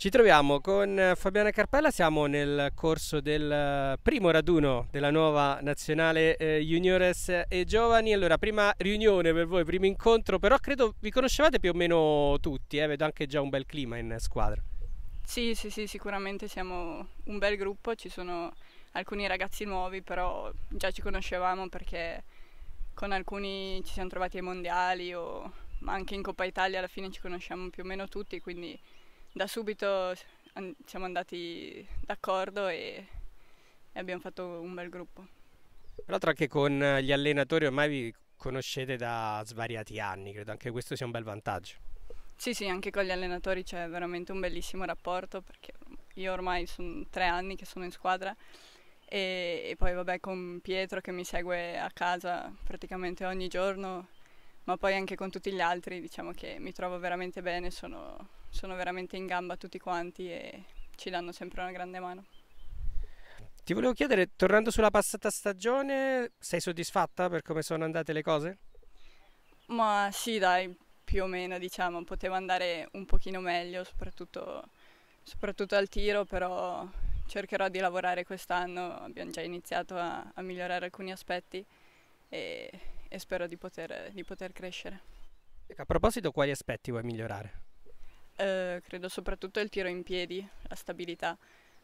Ci troviamo con eh, Fabiana Carpella, siamo nel corso del eh, primo raduno della nuova nazionale eh, juniores e giovani. Allora, prima riunione per voi, primo incontro, però credo vi conoscevate più o meno tutti, eh? vedo anche già un bel clima in squadra. Sì, sì, sì, sicuramente siamo un bel gruppo, ci sono alcuni ragazzi nuovi, però già ci conoscevamo perché con alcuni ci siamo trovati ai mondiali o ma anche in Coppa Italia alla fine ci conosciamo più o meno tutti, quindi da subito siamo andati d'accordo e, e abbiamo fatto un bel gruppo. Tra l'altro anche con eh, gli allenatori ormai vi conoscete da svariati anni, credo anche questo sia un bel vantaggio. Sì, sì, anche con gli allenatori c'è veramente un bellissimo rapporto perché io ormai sono tre anni che sono in squadra e, e poi vabbè con Pietro che mi segue a casa praticamente ogni giorno ma poi anche con tutti gli altri diciamo che mi trovo veramente bene, sono, sono veramente in gamba tutti quanti e ci danno sempre una grande mano. Ti volevo chiedere, tornando sulla passata stagione, sei soddisfatta per come sono andate le cose? Ma sì, dai, più o meno diciamo, poteva andare un pochino meglio, soprattutto, soprattutto al tiro, però cercherò di lavorare quest'anno, abbiamo già iniziato a, a migliorare alcuni aspetti e e spero di poter, di poter crescere. A proposito, quali aspetti vuoi migliorare? Uh, credo soprattutto il tiro in piedi, la stabilità,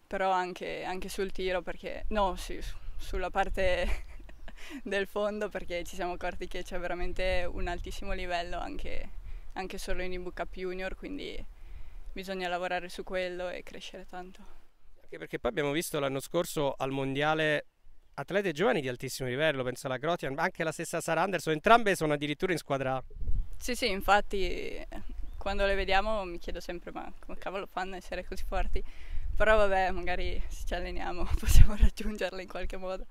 però anche, anche sul tiro perché, no, sì, sulla parte del fondo perché ci siamo accorti che c'è veramente un altissimo livello anche, anche solo in IBK Junior, quindi bisogna lavorare su quello e crescere tanto. Anche perché poi abbiamo visto l'anno scorso al mondiale atlete giovani di altissimo livello, penso alla Grotian, ma anche la stessa Sara Anderson, entrambe sono addirittura in squadra. A. Sì, sì, infatti quando le vediamo mi chiedo sempre ma come cavolo fanno a essere così forti, però vabbè magari se ci alleniamo possiamo raggiungerle in qualche modo.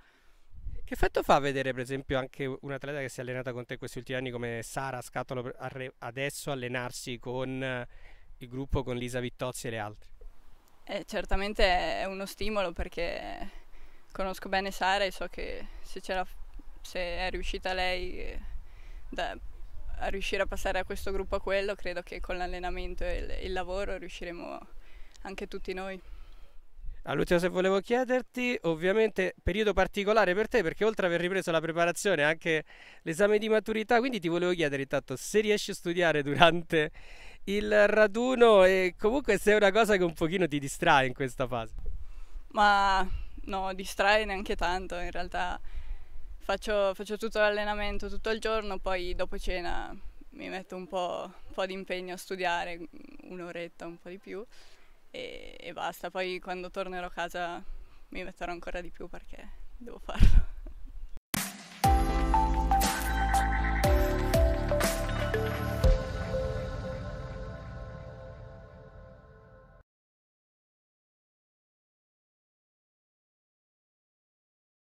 Che effetto fa vedere per esempio anche un atleta che si è allenata con te questi ultimi anni come Sara Scatolo adesso allenarsi con eh, il gruppo, con Lisa Vittozzi e le altre? Eh, certamente è uno stimolo perché conosco bene Sara e so che se, se è riuscita lei eh, da, a riuscire a passare da questo gruppo a quello, credo che con l'allenamento e il, il lavoro riusciremo anche tutti noi. All'ultimo ah, se volevo chiederti, ovviamente periodo particolare per te perché oltre ad aver ripreso la preparazione anche l'esame di maturità, quindi ti volevo chiedere intanto se riesci a studiare durante il raduno e comunque se è una cosa che un pochino ti distrae in questa fase. Ma no, distrae neanche tanto, in realtà faccio, faccio tutto l'allenamento tutto il giorno, poi dopo cena mi metto un po', un po di impegno a studiare, un'oretta, un po' di più e, e basta, poi quando tornerò a casa mi metterò ancora di più perché devo farlo.